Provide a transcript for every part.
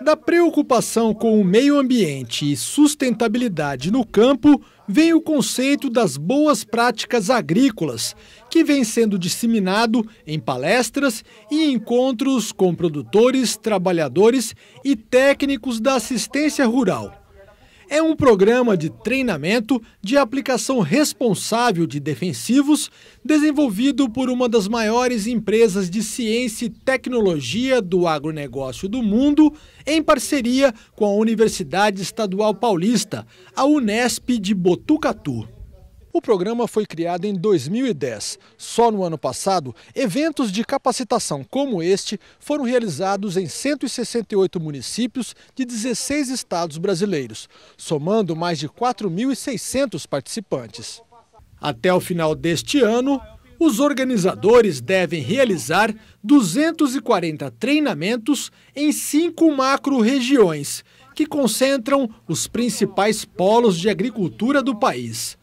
Da preocupação com o meio ambiente e sustentabilidade no campo, vem o conceito das boas práticas agrícolas, que vem sendo disseminado em palestras e encontros com produtores, trabalhadores e técnicos da assistência rural é um programa de treinamento de aplicação responsável de defensivos desenvolvido por uma das maiores empresas de ciência e tecnologia do agronegócio do mundo, em parceria com a Universidade Estadual Paulista, a Unesp de Botucatu. O programa foi criado em 2010. Só no ano passado, eventos de capacitação como este foram realizados em 168 municípios de 16 estados brasileiros, somando mais de 4.600 participantes. Até o final deste ano, os organizadores devem realizar 240 treinamentos em cinco macro-regiões, que concentram os principais polos de agricultura do país.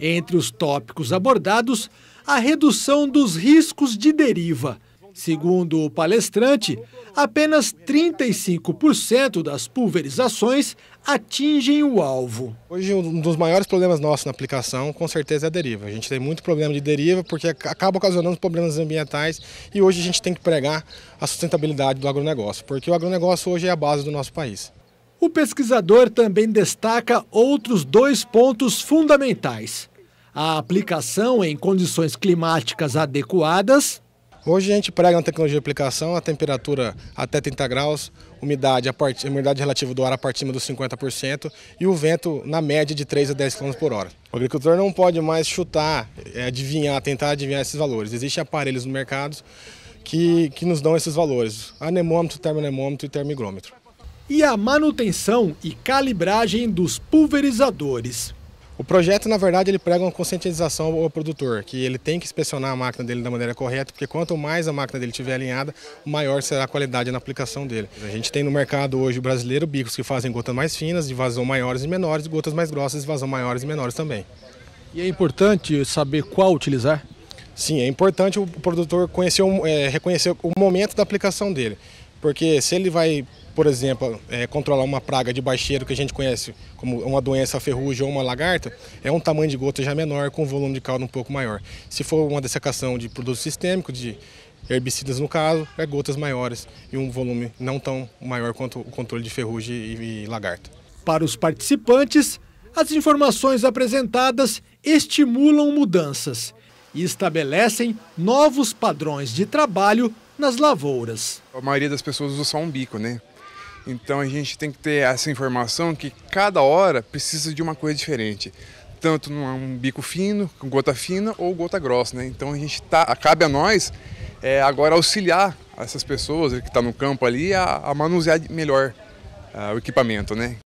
Entre os tópicos abordados, a redução dos riscos de deriva. Segundo o palestrante, apenas 35% das pulverizações atingem o alvo. Hoje, um dos maiores problemas nossos na aplicação, com certeza, é a deriva. A gente tem muito problema de deriva porque acaba ocasionando problemas ambientais e hoje a gente tem que pregar a sustentabilidade do agronegócio, porque o agronegócio hoje é a base do nosso país. O pesquisador também destaca outros dois pontos fundamentais a aplicação em condições climáticas adequadas. Hoje a gente prega na tecnologia de aplicação a temperatura até 30 graus, umidade, a part... umidade relativa do ar a partir dos 50% e o vento na média de 3 a 10 km por hora. O agricultor não pode mais chutar, é, adivinhar, tentar adivinhar esses valores. Existem aparelhos no mercado que, que nos dão esses valores, anemômetro, termonemômetro e termigrômetro. E a manutenção e calibragem dos pulverizadores. O projeto, na verdade, ele prega uma conscientização ao produtor, que ele tem que inspecionar a máquina dele da maneira correta, porque quanto mais a máquina dele estiver alinhada, maior será a qualidade na aplicação dele. A gente tem no mercado hoje brasileiro bicos que fazem gotas mais finas, de vazão maiores e menores, gotas mais grossas, de vazão maiores e menores também. E é importante saber qual utilizar? Sim, é importante o produtor conhecer, é, reconhecer o momento da aplicação dele. Porque se ele vai, por exemplo, é, controlar uma praga de baixeiro que a gente conhece como uma doença ferrugem ou uma lagarta, é um tamanho de gota já menor, com um volume de caldo um pouco maior. Se for uma dessecação de produto sistêmico, de herbicidas no caso, é gotas maiores e um volume não tão maior quanto o controle de ferrugem e, e lagarta. Para os participantes, as informações apresentadas estimulam mudanças e estabelecem novos padrões de trabalho nas lavouras. A maioria das pessoas usa só um bico, né? Então a gente tem que ter essa informação que cada hora precisa de uma coisa diferente. Tanto num bico fino, com gota fina ou gota grossa, né? Então a gente tá, cabe a nós é, agora auxiliar essas pessoas que estão tá no campo ali a, a manusear melhor uh, o equipamento, né?